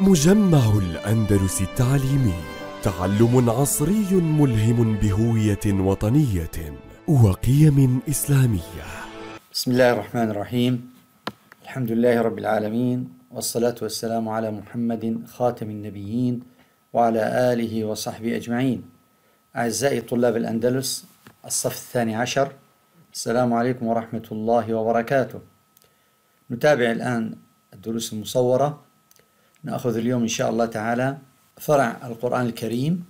مجمع الأندلس التعليمي تعلم عصري ملهم بهوية وطنية وقيم إسلامية بسم الله الرحمن الرحيم الحمد لله رب العالمين والصلاة والسلام على محمد خاتم النبيين وعلى آله وصحبه أجمعين أعزائي طلاب الأندلس الصف الثاني عشر السلام عليكم ورحمة الله وبركاته نتابع الآن الدروس المصورة ناخذ اليوم ان شاء الله تعالى فرع القران الكريم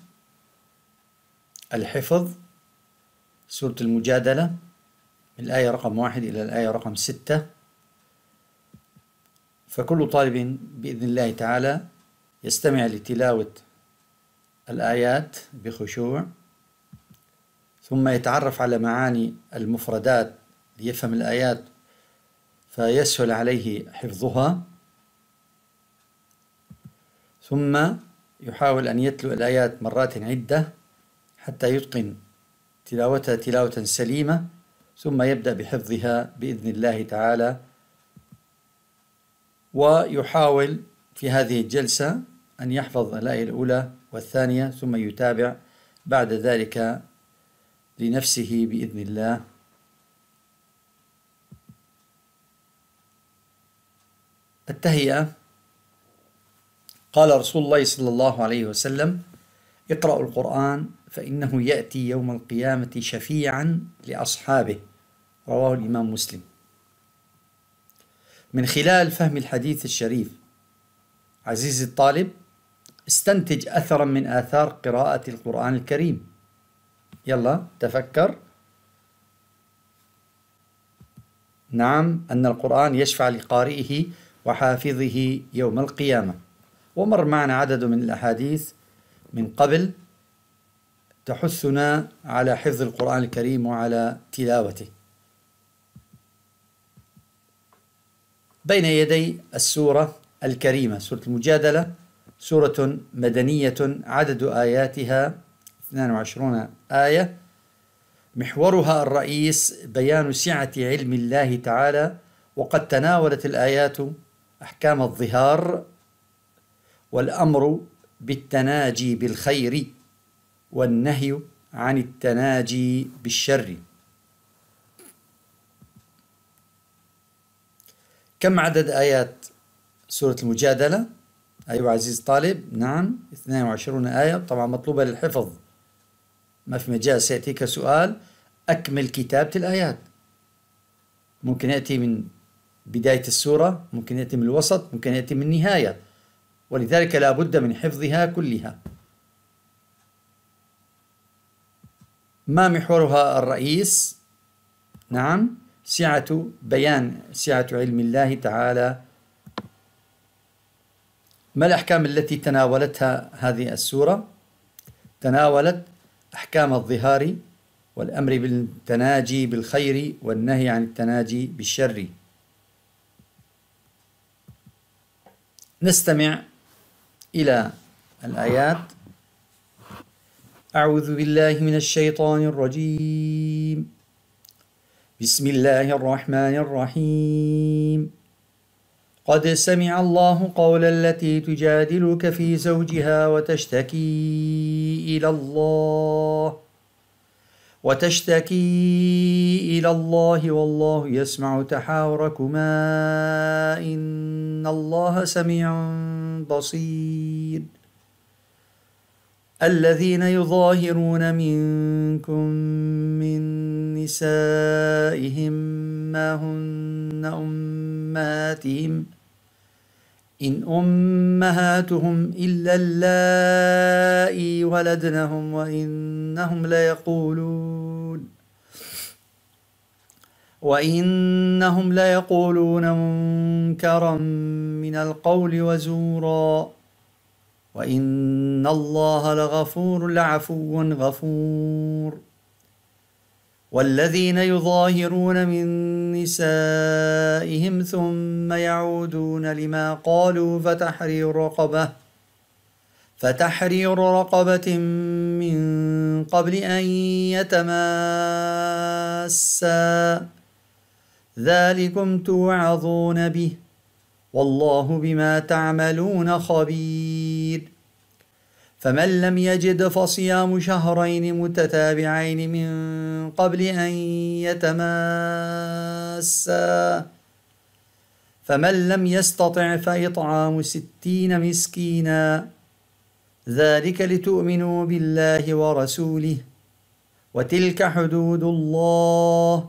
الحفظ سوره المجادله من الايه رقم واحد الى الايه رقم سته فكل طالب باذن الله تعالى يستمع لتلاوه الايات بخشوع ثم يتعرف على معاني المفردات ليفهم الايات فيسهل عليه حفظها ثم يحاول أن يتلو الآيات مرات عدة حتى يتقن تلاوتها تلاوة سليمة ثم يبدأ بحفظها بإذن الله تعالى ويحاول في هذه الجلسة أن يحفظ الآية الأولى والثانية ثم يتابع بعد ذلك لنفسه بإذن الله التهيئة قال رسول الله صلى الله عليه وسلم اقرأوا القرآن فإنه يأتي يوم القيامة شفيعا لأصحابه رواه الإمام مسلم من خلال فهم الحديث الشريف عزيزي الطالب استنتج أثرا من آثار قراءة القرآن الكريم يلا تفكر نعم أن القرآن يشفع لقارئه وحافظه يوم القيامة ومر معنا عدد من الأحاديث من قبل تحثنا على حفظ القرآن الكريم وعلى تلاوته بين يدي السورة الكريمة سورة المجادلة سورة مدنية عدد آياتها 22 آية محورها الرئيس بيان سعة علم الله تعالى وقد تناولت الآيات أحكام الظهار والأمر بالتناجي بالخير والنهي عن التناجي بالشر كم عدد آيات سورة المجادلة؟ أيوة عزيز طالب نعم 22 آية طبعا مطلوبة للحفظ ما في مجال سيأتيك سؤال أكمل كتابة الآيات ممكن يأتي من بداية السورة ممكن يأتي من الوسط ممكن يأتي من النهاية ولذلك لا بد من حفظها كلها ما محورها الرئيس نعم سعة بيان سعة علم الله تعالى ما الأحكام التي تناولتها هذه السورة؟ تناولت أحكام الظهار والأمر بالتناجي بالخير والنهي عن التناجي بالشر نستمع إلى الآيات أعوذ بالله من الشيطان الرجيم بسم الله الرحمن الرحيم قد سمع الله قول التي تجادلك في زوجها وتشتكي إلى الله وتشتكي إلى الله والله يسمع تحاوركما إن الله سميع بصير الذين يظاهرون منكم من نسائهم ما هن أمهاتهم ۖ إن أمهاتهم إلا اللائي ولدنهم وإنهم ليقولون وإنهم ليقولون منكرا من القول وزورا وإن الله لغفور لعفو غفور والذين يظاهرون من نسائهم ثم يعودون لما قالوا فتحرير رقبة فتحرير رقبة من قبل أن يتماسا ذلكم توعظون به والله بما تعملون خبير فمن لم يجد فصيام شهرين متتابعين من قبل أن يتماسا فمن لم يستطع فإطعام ستين مسكينا ذلك لتؤمنوا بالله ورسوله وتلك حدود الله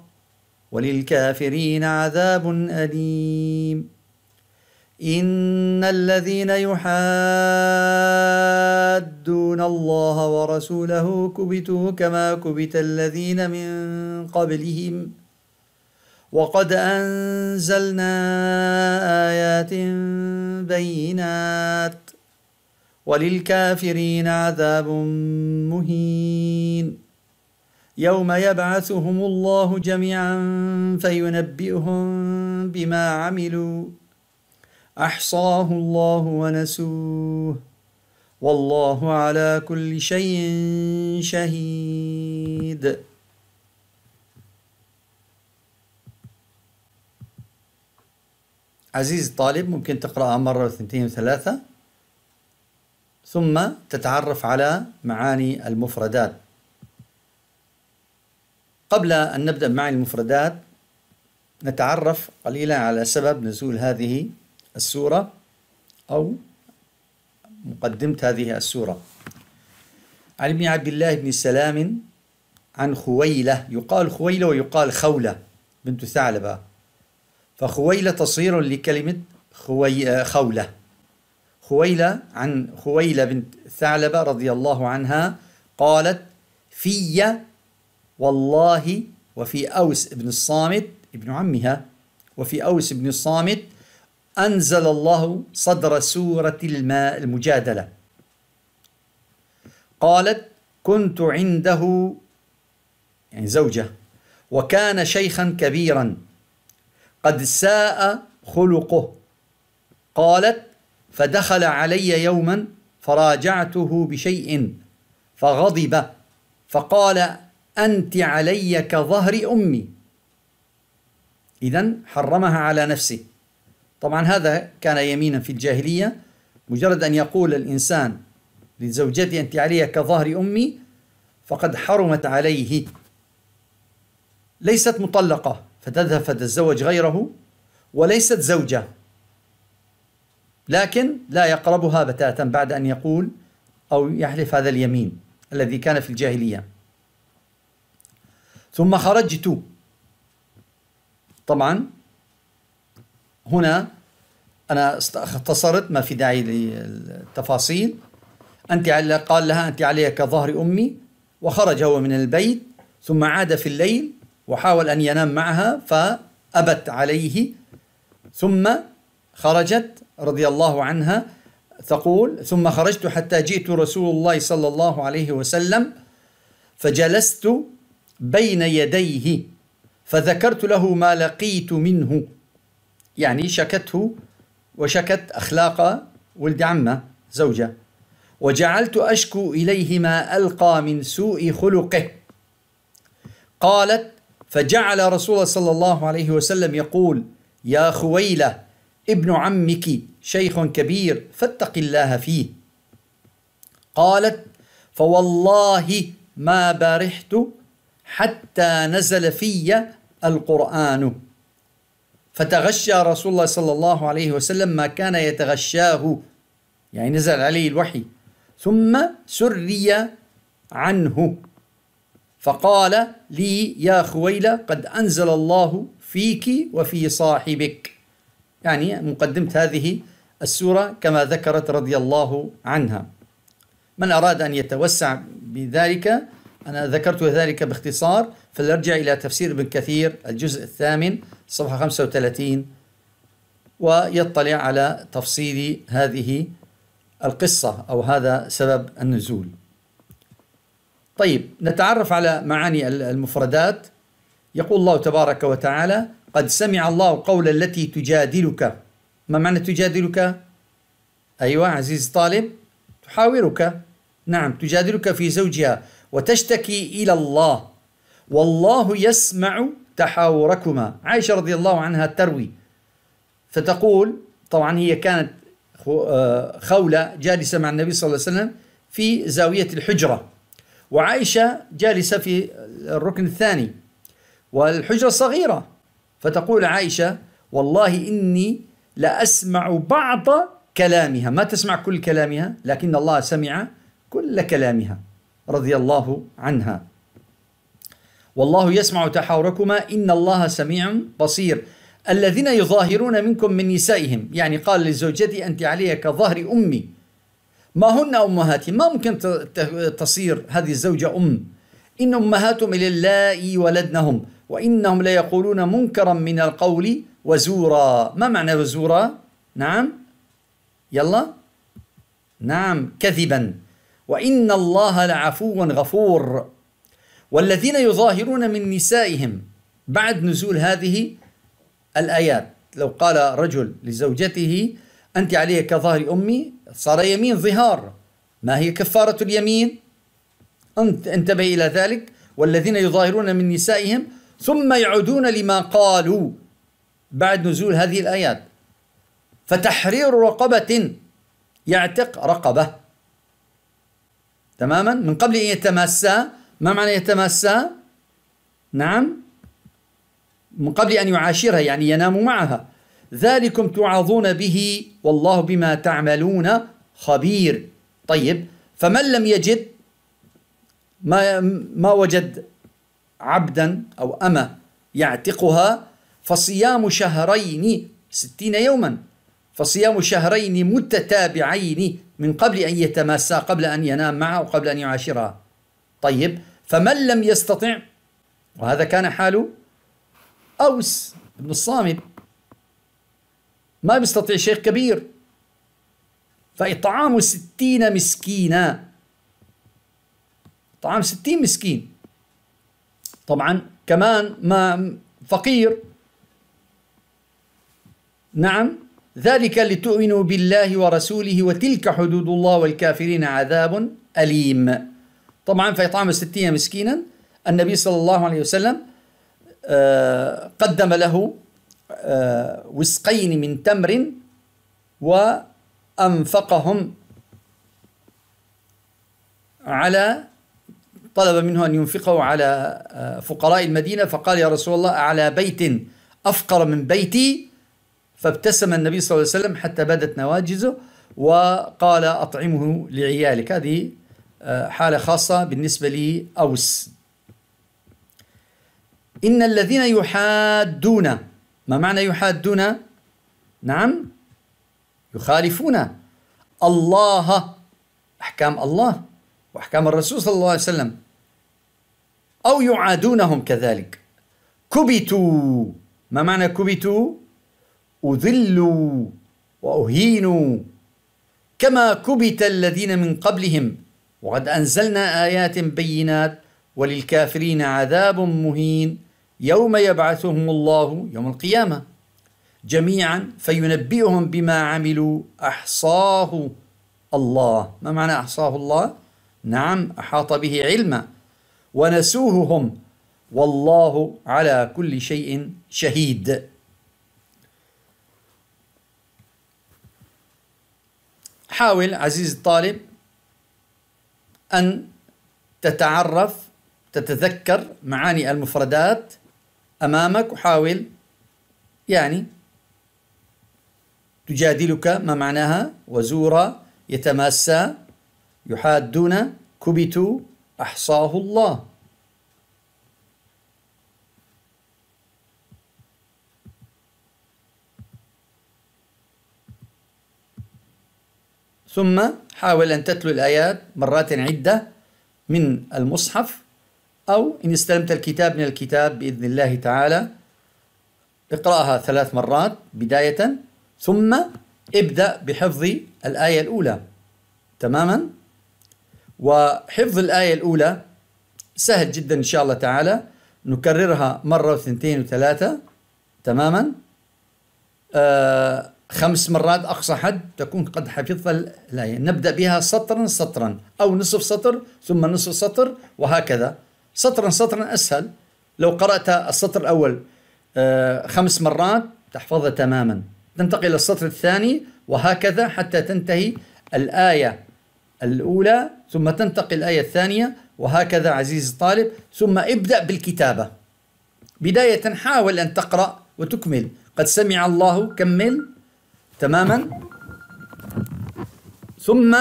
وللكافرين عذاب أليم إن الذين يحاسبون الله ورسوله كبتوا كما كبت الذين من قبلهم وقد أنزلنا آيات بينات وللكافرين عذاب مهين يوم يبعثهم الله جميعا فينبئهم بما عملوا أحصاه الله ونسوه والله على كل شيء شهيد عزيزي الطالب ممكن تقرأها مرة واثنتين وثلاثة ثم تتعرف على معاني المفردات قبل أن نبدأ معاني المفردات نتعرف قليلا على سبب نزول هذه السورة أو مقدمة هذه السورة عن ابن عبد الله بن سلام عن خويلة يقال خويلة ويقال خولة بنت ثعلبة فخويلة تصير لكلمة خوي خولة خويلة عن خويلة بنت ثعلبة رضي الله عنها قالت في والله وفي أوس بن الصامت ابن عمها وفي أوس بن الصامت أنزل الله صدر سورة الماء المجادلة قالت كنت عنده يعني زوجة وكان شيخا كبيرا قد ساء خلقه قالت فدخل علي يوما فراجعته بشيء فغضب فقال أنت علي كظهر أمي إذا حرمها على نفسه طبعا هذا كان يمينا في الجاهلية مجرد أن يقول الإنسان لزوجتي أنت علي كظهر أمي فقد حرمت عليه ليست مطلقة فتذهب فتتزوج غيره وليست زوجة لكن لا يقربها بتاتا بعد أن يقول أو يحلف هذا اليمين الذي كان في الجاهلية ثم خرجت طبعا هنا أنا اختصرت ما في داعي للتفاصيل أنت قال لها أنت عليك كظهر أمي وخرج هو من البيت ثم عاد في الليل وحاول أن ينام معها فأبت عليه ثم خرجت رضي الله عنها تقول ثم خرجت حتى جئت رسول الله صلى الله عليه وسلم فجلست بين يديه فذكرت له ما لقيت منه يعني شكته وشكت أخلاق ولد عمه زوجة وجعلت أشكو إليه ما ألقى من سوء خلقه قالت فجعل رسول الله صلى الله عليه وسلم يقول يا خويلة ابن عمك شيخ كبير فاتق الله فيه قالت فوالله ما برحت حتى نزل في القرآن فتغشى رسول الله صلى الله عليه وسلم ما كان يتغشاه يعني نزل عليه الوحي ثم سري عنه فقال لي يا خويلة قد أنزل الله فيك وفي صاحبك يعني مقدمة هذه السورة كما ذكرت رضي الله عنها من أراد أن يتوسع بذلك أنا ذكرت ذلك باختصار فلنرجع إلى تفسير ابن كثير الجزء الثامن صفحة 35 ويطلع على تفصيل هذه القصة أو هذا سبب النزول طيب نتعرف على معاني المفردات يقول الله تبارك وتعالى قد سمع الله قول التي تجادلك ما معنى تجادلك أيوة عزيز طالب تحاورك نعم تجادلك في زوجها وتشتكي إلى الله والله يسمع تحاوركما عائشة رضي الله عنها تروي فتقول طبعا هي كانت آه، خولة جالسة مع النبي صلى الله عليه وسلم في زاوية الحجرة وعائشة جالسة في الركن الثاني والحجرة صغيرة فتقول عائشة والله إني لأسمع بعض كلامها ما تسمع كل كلامها لكن الله سمع كل كلامها رضي الله عنها والله يسمع تحاوركما إن الله سميع بصير الذين يظاهرون منكم من نسائهم يعني قال لزوجتي أنت علي كظهر أمي ما هن أمهاتي ما ممكن تصير هذه الزوجة أم إن أمهاتهم إلى اللائي ولدنهم وإنهم ليقولون منكرا من القول وزورا ما معنى وزورا نعم يلا نعم كذبا وإن الله لعفو غفور والذين يظاهرون من نسائهم بعد نزول هذه الآيات لو قال رجل لزوجته أنت علي كظهر أمي صار يمين ظهار ما هي كفارة اليمين انتبه إلى ذلك والذين يظاهرون من نسائهم ثم يعودون لما قالوا بعد نزول هذه الآيات فتحرير رقبة يعتق رقبه تماما من قبل أن يتماسا ما معنى يتماسا؟ نعم من قبل أن يعاشرها يعني ينام معها ذلكم توعظون به والله بما تعملون خبير طيب فمن لم يجد ما ما وجد عبدا أو أمة يعتقها فصيام شهرين ستين يوما فصيام شهرين متتابعين من قبل أن يتماسا قبل أن ينام معها وقبل أن يعاشرها طيب فمن لم يستطع وهذا كان حال أوس بن الصامد ما بيستطيع شيخ كبير فإطعام ستين مسكينا طعام ستين مسكين طبعا كمان ما فقير نعم ذلك لتؤمنوا بالله ورسوله وتلك حدود الله والكافرين عذاب أليم طبعا فإطعام الستين مسكينا النبي صلى الله عليه وسلم آه، قدم له آه، وسقين من تمر وأنفقهم على طلب منه أن ينفقه على آه، فقراء المدينة فقال يا رسول الله على بيت أفقر من بيتي فابتسم النبي صلى الله عليه وسلم حتى بدت نواجزه وقال أطعمه لعيالك هذه آه، حالة خاصة بالنسبة لأوس إن الذين يحادون ما معنى يحادون نعم يخالفون الله أحكام الله وأحكام الرسول صلى الله عليه وسلم أو يعادونهم كذلك كبتوا ما معنى كبتوا أذلوا وأهينوا كما كبت الذين من قبلهم وقد أنزلنا آيات بينات وللكافرين عذاب مهين يوم يبعثهم الله يوم القيامة جميعا فينبئهم بما عملوا أحصاه الله ما معنى أحصاه الله؟ نعم أحاط به علما ونسوههم والله على كل شيء شهيد حاول عزيزي الطالب أن تتعرف تتذكر معاني المفردات أمامك وحاول يعني تجادلك ما معناها وزورا يتماسى يحادون كبتوا أحصاه الله ثم حاول أن تتلو الآيات مرات عدة من المصحف أو إن استلمت الكتاب من الكتاب بإذن الله تعالى اقرأها ثلاث مرات بداية ثم ابدأ بحفظ الآية الأولى تماما وحفظ الآية الأولى سهل جدا إن شاء الله تعالى نكررها مرة وثنتين وثلاثة تماما آه خمس مرات أقصى حد تكون قد حفظت الآية نبدأ بها سطرا سطرا أو نصف سطر ثم نصف سطر وهكذا سطرا سطرا أسهل لو قرأت السطر الأول آه، خمس مرات تحفظها تماما تنتقل إلى السطر الثاني وهكذا حتى تنتهي الآية الأولى ثم تنتقل الآية الثانية وهكذا عزيزي الطالب ثم ابدأ بالكتابة بداية حاول أن تقرأ وتكمل قد سمع الله كمل تماما ثم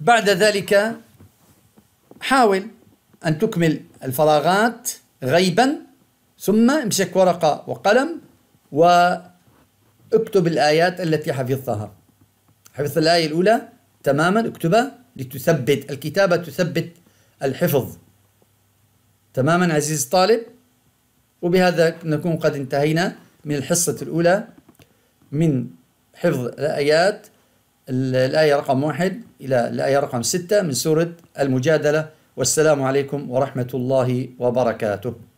بعد ذلك حاول أن تكمل الفراغات غيبا ثم امسك ورقة وقلم واكتب الآيات التي حفظتها حفظت الآية الأولى تماما اكتبها لتثبت الكتابة تثبت الحفظ تماما عزيزي الطالب وبهذا نكون قد انتهينا من الحصة الأولى من حفظ الآيات الآية رقم واحد إلى الآية رقم ستة من سورة المجادلة والسلام عليكم ورحمة الله وبركاته